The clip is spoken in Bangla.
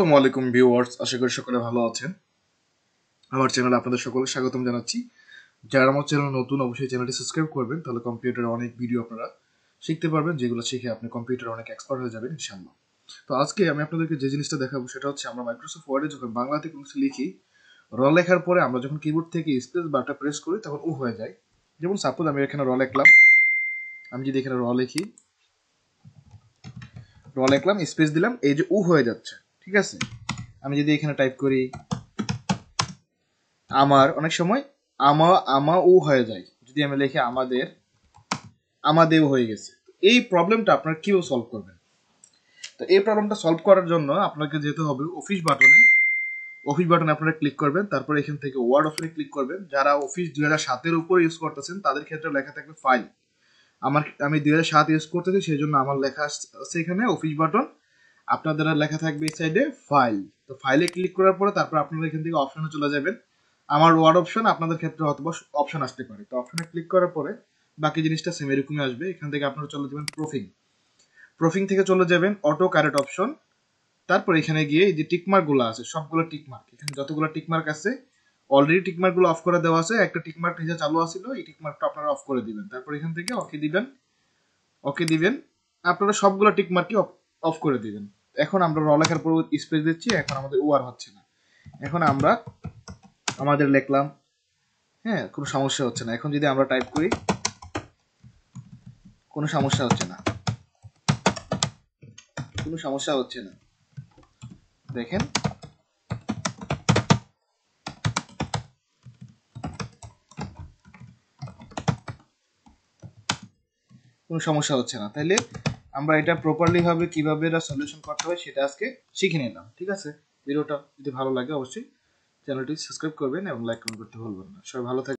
আসসালামাইকুম আলাইকুম ভিউয়ার্স আশা করি সকলে ভালো আছেন আমার চ্যানেলে আপনাদের সকলে স্বাগতম জানাচ্ছি যারা আমার চ্যানেল নতুন অবশ্যই চ্যানেলটি সাবস্ক্রাইব করবেন তাহলে কম্পিউটারে অনেক ভিডিও আপনারা শিখতে পারবেন যেগুলো শিখে আপনি কম্পিউটারে অনেক এক্সপার্ট হয়ে যাবেন ইনশাআল্লাহ তো আজকে আমি আপনাদেরকে যে জিনিসটা দেখাবো সেটা হচ্ছে আমরা মাইক্রোসফট ওয়ার্ডে যখন বাংলাতে কোনো লিখি র লেখার পরে আমরা যখন কিবোর্ড থেকে স্পেস বারটা প্রেস করি তখন ও হয়ে যায় যেমন সাপোজ আমি এখানে র লিখলাম আমি যদি এখানে র লিখি র লিখলাম স্পেস দিলাম এই যে উ হয়ে যাচ্ছে ঠিক আছে আমি যদি এখানে টাইপ করি আমার অনেক সময় আমা আমা ও হয়ে যায় যদি আমি লিখি আমাদের আমাদের হয়ে গেছে এই প্রবলেমটা আপনার কিভাবে সলভ করবেন তো এই প্রবলেমটা সলভ করার জন্য আপনাকে যেতে হবে অফিস বাটনে অফিস বাটনে আপনারা ক্লিক করবেন তারপর এখান থেকে ওয়ার্ড অফিসে ক্লিক করবেন যারা অফিস দুই হাজার সাতের উপর ইউজ করতেছেন তাদের ক্ষেত্রে লেখা থাকবে ফাইল আমার আমি দুই হাজার সাত ইউজ করতেছি সেই জন্য আমার লেখা আছে এখানে অফিস বাটন আপনাদের লেখা থাকবে এই সাইডে ফাইল তো ফাইলে ক্লিক করার পরে তারপর আপনারা এখান থেকে অপশনে চলে যাবেন আমার ওয়ার্ড অপশন আপনাদের ক্ষেত্রে হয়তো অপশন আসতে পারে তো অপশনে ক্লিক করার পরে বাকি জিনিসটা সেম এরকমই আসবে এখান থেকে আপনারা চলে যাবেন প্রোফিং প্রোফিং থেকে চলে যাবেন অটো কারেট অপশন তারপর এখানে গিয়ে এই যে টিকমার্কগুলো আছে সবগুলো টিকমার্ক এখানে যতগুলো টিকমার্ক আছে অলরেডি টিকমার্কগুলো অফ করে দেওয়া আছে একটা টিকমার্ক নিজে চালু আছিল এই টিকমার্কটা আপনারা অফ করে দিবেন তারপর এখান থেকে ওকে দিবেন ওকে দিবেন আপনারা সবগুলো টিকমার্কই অফ করে দিবেন এখন আমরা র লেখার পর স্পেস দিচ্ছি এখন আমাদের ওয়ার হচ্ছে না এখন আমরা আমাদের লিখলাম হ্যাঁ কোনো সমস্যা হচ্ছে না এখন যদি আমরা টাইপ করি কোনো সমস্যা হচ্ছে না কোনো সমস্যা হচ্ছে না দেখেন কোনো সমস্যা হচ্ছে না তাইলে আমরা এটা প্রপারলি ভাবে কিভাবে এটা সলিউশন করতে হয় সেটা আজকে শিখে নিলাম ঠিক আছে ভিডিওটা যদি ভালো লাগে অবশ্যই চ্যানেলটি সাবস্ক্রাইব করবেন এবং লাইক কমেন্ট করতে ভুলবেন না সবাই ভালো থাকবে